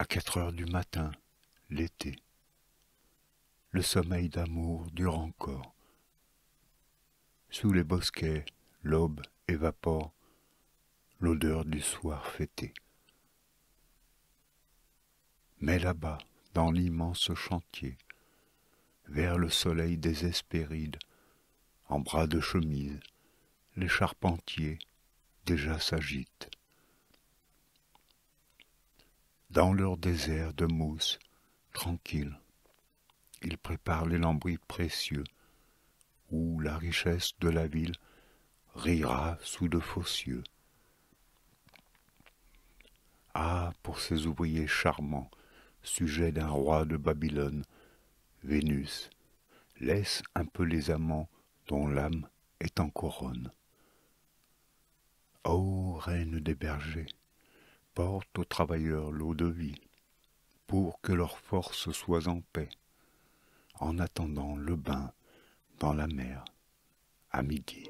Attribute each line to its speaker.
Speaker 1: à quatre heures du matin, l'été. Le sommeil d'amour dure encore. Sous les bosquets, l'aube évapore l'odeur du soir fêté.
Speaker 2: Mais là-bas,
Speaker 1: dans l'immense chantier, vers le soleil des Hespérides, en bras de chemise, les charpentiers déjà s'agitent dans leur désert de mousse, tranquille. Ils préparent les lambris précieux, où la richesse de la ville rira sous de faux cieux. Ah, pour ces ouvriers charmants, sujets d'un roi de Babylone, Vénus, laisse un peu les amants dont l'âme est en couronne. Ô reine des bergers, Porte aux travailleurs l'eau de vie, pour que leur force soit en paix, en attendant le bain dans la mer à midi.